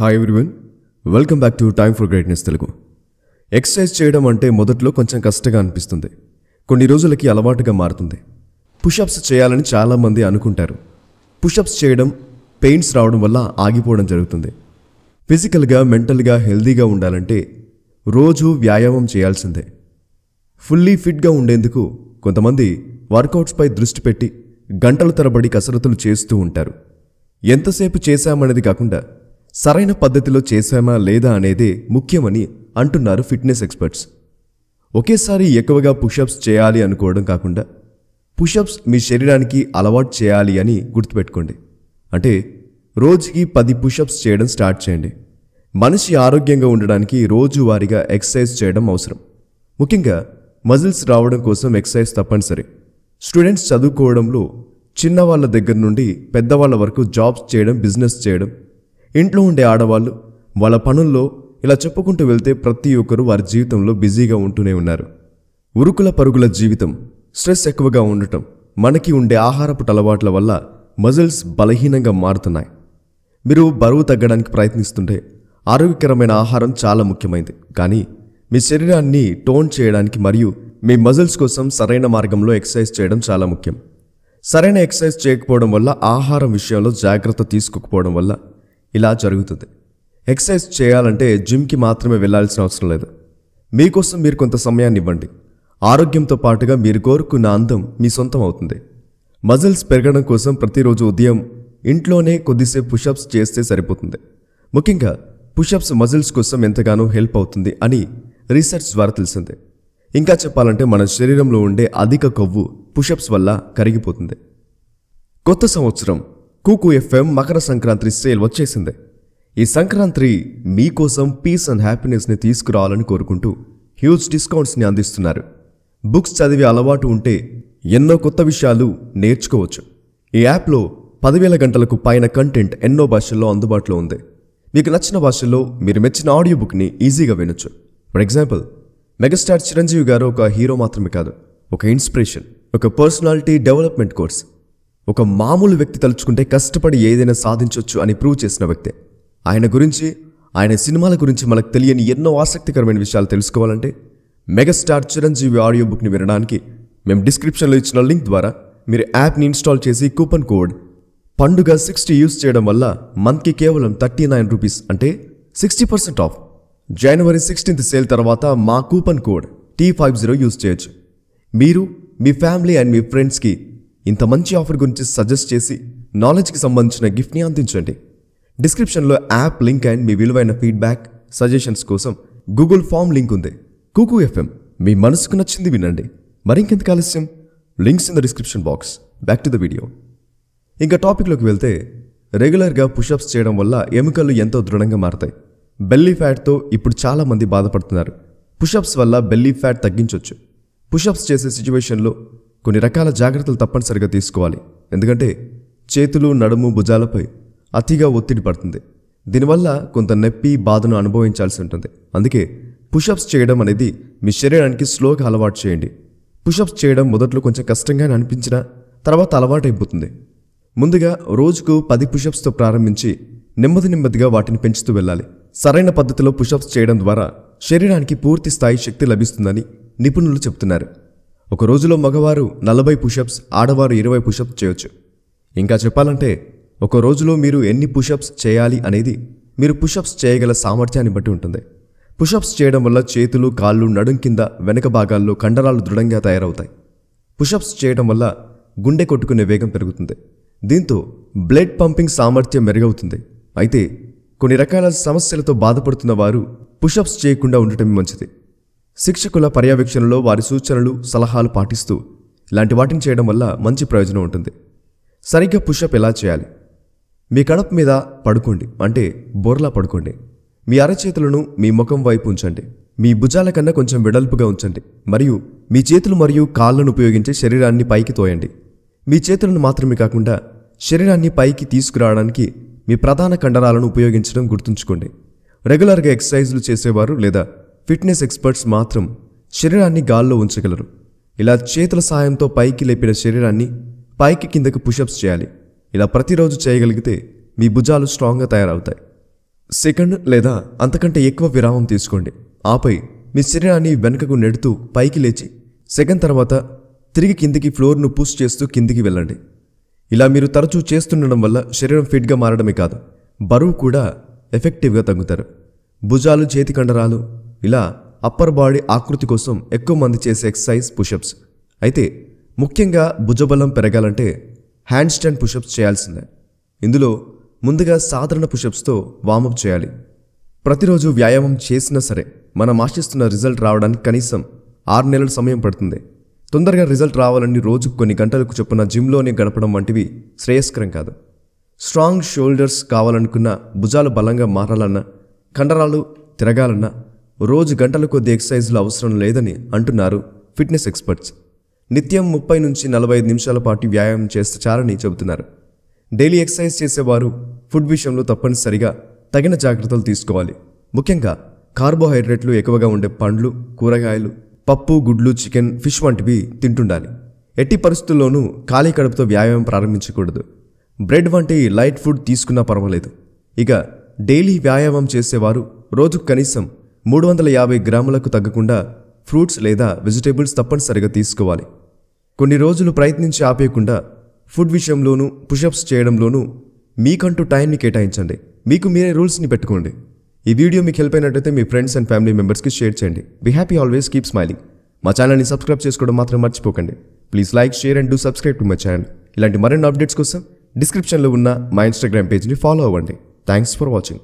hi everyone welcome back to Time for Greatness Telugu exercise చేయడం అంటే మొదట్లో కొంచెం కష్టంగా అనిపిస్తుంది కొన్ని రోజులకి అలవాటుగా మారుతుంది పుషప్స్ చేయాలని చాలామంది అనుకుంటారు పుషప్స్ చేయడం పెయిన్స్ రావడం వల్ల ఆగిపోవడం జరుగుతుంది ఫిజికల్గా మెంటల్గా హెల్దీగా ఉండాలంటే రోజు వ్యాయామం చేయాల్సిందే ఫుల్లీ ఫిట్గా ఉండేందుకు కొంతమంది వర్కౌట్స్పై దృష్టి పెట్టి గంటల తరబడి కసరత్తులు చేస్తూ ఉంటారు ఎంతసేపు చేశామనేది కాకుండా సరైన పద్ధతిలో చేశామా లేదా అనేది ముఖ్యమని అంటున్నారు ఫిట్నెస్ ఎక్స్పర్ట్స్ ఒకేసారి ఎక్కువగా పుషప్స్ చేయాలి అనుకోవడం కాకుండా పుషప్స్ మీ శరీరానికి అలవాటు చేయాలి అని గుర్తుపెట్టుకోండి అంటే రోజుకి పది పుషప్స్ చేయడం స్టార్ట్ చేయండి మనిషి ఆరోగ్యంగా ఉండడానికి రోజువారీగా ఎక్సర్సైజ్ చేయడం అవసరం ముఖ్యంగా మజిల్స్ రావడం కోసం ఎక్సర్సైజ్ తప్పనిసరి స్టూడెంట్స్ చదువుకోవడంలో చిన్నవాళ్ళ దగ్గర నుండి పెద్దవాళ్ళ వరకు జాబ్స్ చేయడం బిజినెస్ చేయడం ఇంట్లో ఉండే ఆడవాళ్ళు వాళ్ళ పనుల్లో ఇలా చెప్పుకుంటూ వెళ్తే ప్రతి ఒక్కరూ వారి జీవితంలో బిజీగా ఉంటూనే ఉన్నారు ఉరుకుల పరుగుల జీవితం స్ట్రెస్ ఎక్కువగా ఉండటం మనకి ఉండే ఆహారపు అలవాట్ల వల్ల మజిల్స్ బలహీనంగా మారుతున్నాయి మీరు బరువు తగ్గడానికి ప్రయత్నిస్తుంటే ఆరోగ్యకరమైన ఆహారం చాలా ముఖ్యమైనది కానీ మీ శరీరాన్ని టోన్ చేయడానికి మరియు మీ మజిల్స్ కోసం సరైన మార్గంలో ఎక్సర్సైజ్ చేయడం చాలా ముఖ్యం సరైన ఎక్సర్సైజ్ చేయకపోవడం వల్ల ఆహారం విషయంలో జాగ్రత్త తీసుకోకపోవడం వల్ల ఇలా జరుగుతుంది ఎక్సర్సైజ్ చేయాలంటే జిమ్కి మాత్రమే వెళ్లాల్సిన అవసరం లేదు మీకోసం మీరు కొంత సమయాన్ని ఇవ్వండి ఆరోగ్యంతో పాటుగా మీరు కోరుకున్న అందం మీ సొంతం అవుతుంది మజిల్స్ పెరగడం కోసం ప్రతిరోజు ఉదయం ఇంట్లోనే కొద్దిసేపు పుషప్స్ చేస్తే సరిపోతుంది ముఖ్యంగా పుషప్స్ మజిల్స్ కోసం ఎంతగానో హెల్ప్ అవుతుంది అని రీసెర్చ్ ద్వారా తెలిసింది ఇంకా చెప్పాలంటే మన శరీరంలో ఉండే అధిక కొవ్వు పుషప్స్ వల్ల కరిగిపోతుంది కొత్త సంవత్సరం కూకు ఎఫ్ఎం మకర సంక్రాంతి సేల్ వచ్చేసింది ఈ సంక్రాంతి మీకోసం పీస్ అండ్ హ్యాపీనెస్ని తీసుకురావాలని కోరుకుంటూ హ్యూజ్ డిస్కౌంట్స్ని అందిస్తున్నారు బుక్స్ చదివే అలవాటు ఉంటే ఎన్నో కొత్త విషయాలు నేర్చుకోవచ్చు ఈ యాప్లో పదివేల గంటలకు పైన కంటెంట్ ఎన్నో భాషల్లో అందుబాటులో ఉంది మీకు నచ్చిన భాషల్లో మీరు మెచ్చిన ఆడియో బుక్ని ఈజీగా వినొచ్చు ఫర్ ఎగ్జాంపుల్ మెగాస్టార్ చిరంజీవి గారు ఒక హీరో మాత్రమే కాదు ఒక ఇన్స్పిరేషన్ ఒక పర్సనాలిటీ డెవలప్మెంట్ కోర్స్ ఒక మామూలు వ్యక్తి తలుచుకుంటే కష్టపడి ఏదైనా సాధించవచ్చు అని ప్రూవ్ చేసిన వ్యక్తే ఆయన గురించి ఆయన సినిమాల గురించి మనకు తెలియని ఎన్నో ఆసక్తికరమైన విషయాలు తెలుసుకోవాలంటే మెగాస్టార్ చిరంజీవి ఆడియో బుక్ని వినడానికి మేము డిస్క్రిప్షన్లో ఇచ్చిన లింక్ ద్వారా మీరు యాప్ని ఇన్స్టాల్ చేసి కూపన్ కోడ్ పండుగ సిక్స్టీ యూస్ చేయడం వల్ల మంత్కి కేవలం థర్టీ నైన్ రూపీస్ అంటే sixty percent off January sixteenth sale తర్వాత మా coupon code T five zero use చేయొచ్చు మీరు మీ ఫ్యామిలీ అండ్ మీ ఫ్రెండ్స్కి ఇంత మంచి ఆఫర్ గురించి సజెస్ట్ చేసి నాలెడ్జ్కి సంబంధించిన గిఫ్ట్ని అందించండి డిస్క్రిప్షన్లో యాప్ లింక్ అండ్ మీ విలువైన ఫీడ్బ్యాక్ సజెషన్స్ కోసం గూగుల్ ఫామ్ లింక్ ఉంది కూకు ఎఫ్ఎం మీ మనసుకు నచ్చింది వినండి మరింకెంత ఆలస్యం links in the description box back to the video ఇంకా టాపిక్లోకి వెళ్తే రెగ్యులర్గా పుషప్స్ చేయడం వల్ల ఎముకలు ఎంతో దృఢంగా మారతాయి బెల్లీ ఫ్యాట్తో ఇప్పుడు చాలామంది బాధపడుతున్నారు పుషప్స్ వల్ల బెల్లీ ఫ్యాట్ తగ్గించవచ్చు పుషప్స్ చేసే సిచ్యువేషన్లో కొన్ని రకాల జాగ్రత్తలు తప్పనిసరిగా తీసుకోవాలి ఎందుకంటే చేతులు నడుము భుజాలపై అతిగా ఒత్తిడి పడుతుంది దీనివల్ల కొంత నొప్పి బాధను అనుభవించాల్సి ఉంటుంది అందుకే పుషప్స్ చేయడం అనేది మీ శరీరానికి స్లోగా అలవాటు చేయండి పుషప్స్ చేయడం మొదట్లో కొంచెం కష్టంగానే అనిపించినా తర్వాత అలవాటైపోతుంది ముందుగా రోజుకు పది పుషప్స్తో ప్రారంభించి నెమ్మది నెమ్మదిగా వాటిని పెంచుతూ వెళ్ళాలి సరైన పద్ధతిలో పుషప్స్ చేయడం ద్వారా శరీరానికి పూర్తి స్థాయి శక్తి లభిస్తుందని నిపుణులు చెబుతున్నారు ఒక రోజులో మగవారు నలభై పుషప్స్ ఆడవారు ఇరవై పుషప్స్ చేయొచ్చు ఇంకా చెప్పాలంటే ఒక రోజులో మీరు ఎన్ని పుషప్స్ చేయాలి అనేది మీరు పుషప్స్ చేయగల సామర్థ్యాన్ని బట్టి ఉంటుంది పుషప్స్ చేయడం వల్ల చేతులు కాళ్ళు నడుం కింద వెనక భాగాల్లో కండరాలు దృఢంగా తయారవుతాయి పుషప్స్ చేయడం వల్ల గుండె కొట్టుకునే వేగం పెరుగుతుంది దీంతో బ్లడ్ పంపింగ్ సామర్థ్యం మెరుగవుతుంది అయితే కొన్ని రకాల సమస్యలతో బాధపడుతున్న వారు పుషప్స్ చేయకుండా ఉండటమే మంచిది శిక్షకుల పర్యవేక్షణలో వారి సూచనలు సలహాలు పాటిస్తూ ఇలాంటి వాటిని చేయడం వల్ల మంచి ప్రయోజనం ఉంటుంది సరిగ్గా పుషప్ ఎలా చేయాలి మీ కడప మీద పడుకోండి అంటే బోర్లా పడుకోండి మీ అరచేతులను మీ ముఖం వైపు ఉంచండి మీ భుజాల కన్నా కొంచెం వెడల్పుగా ఉంచండి మరియు మీ చేతులు మరియు కాళ్ళను ఉపయోగించే శరీరాన్ని పైకి తోయండి మీ చేతులను మాత్రమే కాకుండా శరీరాన్ని పైకి తీసుకురావడానికి మీ ప్రధాన కండరాలను ఉపయోగించడం గుర్తుంచుకోండి రెగ్యులర్గా ఎక్సర్సైజులు చేసేవారు లేదా ఫిట్నెస్ ఎక్స్పర్ట్స్ మాత్రం శరీరాన్ని గాల్లో ఉంచగలరు ఇలా చేతుల సాయంతో పైకి లేపిన శరీరాన్ని పైకి కిందకు పుషప్స్ చేయాలి ఇలా ప్రతిరోజు చేయగలిగితే మీ భుజాలు స్ట్రాంగ్గా తయారవుతాయి సెకండ్ లేదా అంతకంటే ఎక్కువ విరామం తీసుకోండి ఆపై మీ శరీరాన్ని వెనుకకు నెడుతూ పైకి లేచి సెకండ్ తర్వాత తిరిగి కిందికి ఫ్లోర్ను పుష్ చేస్తూ కిందికి వెళ్ళండి ఇలా మీరు తరచూ చేస్తుండడం వల్ల శరీరం ఫిట్గా మారడమే కాదు బరువు కూడా ఎఫెక్టివ్గా తగ్గుతారు భుజాలు చేతి కండరాలు ఇలా అప్పర్ బాడీ ఆకృతి కోసం ఎక్కువ మంది చేసే ఎక్సర్సైజ్ పుషప్స్ అయితే ముఖ్యంగా భుజబలం పెరగాలంటే హ్యాండ్ స్టాండ్ పుషప్స్ చేయాల్సిందే ఇందులో ముందుగా సాధారణ పుషప్స్తో వామప్ చేయాలి ప్రతిరోజు వ్యాయామం చేసినా సరే మనం ఆశిస్తున్న రిజల్ట్ రావడానికి కనీసం ఆరు నెలల సమయం పడుతుంది తొందరగా రిజల్ట్ రావాలని రోజుకు కొన్ని గంటలకు చొప్పున జిమ్లోనే గడపడం వంటివి శ్రేయస్కరం కాదు స్ట్రాంగ్ షోల్డర్స్ కావాలనుకున్న భుజాలు బలంగా మారాలన్నా కండరాలు తిరగాలన్నా రోజు గంటల కొద్ది ఎక్సర్సైజ్లు అవసరం లేదని అంటున్నారు ఫిట్నెస్ ఎక్స్పర్ట్స్ నిత్యం ముప్పై నుంచి నలభై ఐదు నిమిషాల పాటు వ్యాయామం చేస్తే చెబుతున్నారు డైలీ ఎక్సర్సైజ్ చేసేవారు ఫుడ్ విషయంలో తప్పనిసరిగా తగిన జాగ్రత్తలు తీసుకోవాలి ముఖ్యంగా కార్బోహైడ్రేట్లు ఎక్కువగా ఉండే పండ్లు కూరగాయలు పప్పు గుడ్లు చికెన్ ఫిష్ వంటివి తింటుండాలి ఎట్టి పరిస్థితుల్లోనూ ఖాళీ కడుపుతో వ్యాయామం ప్రారంభించకూడదు బ్రెడ్ వంటి లైట్ ఫుడ్ తీసుకున్నా పర్వాలేదు ఇక డైలీ వ్యాయామం చేసేవారు రోజుకు కనీసం మూడు వందల యాభై గ్రాములకు తగ్గకుండా ఫ్రూట్స్ లేదా వెజిటేబుల్స్ తప్పనిసరిగా తీసుకోవాలి కొన్ని రోజులు ప్రయత్నించి ఆపేయకుండా ఫుడ్ విషయంలోనూ పుషప్స్ చేయడంలోనూ మీకంటూ టైంని కేటాయించండి మీకు మీరే రూల్స్ని పెట్టుకోండి ఈ వీడియో మీకు హెల్ప్ అయినట్టయితే మీ ఫ్రెండ్స్ అండ్ ఫ్యామిలీ మెంబర్స్కి షేర్ చేయండి be happy always keep smiling మా ఛానల్ని సబ్స్క్రైబ్ చేసుకోవడం మాత్రం మర్చిపోకండి please like share and do subscribe to my channel ఇలాంటి మరిన్ని అప్డేట్స్ కోసం డిస్క్రిప్షన్లో ఉన్న మా ఇన్స్టాగ్రామ్ పేజ్ని ఫాలో అవ్వండి థ్యాంక్స్ ఫర్ వాచింగ్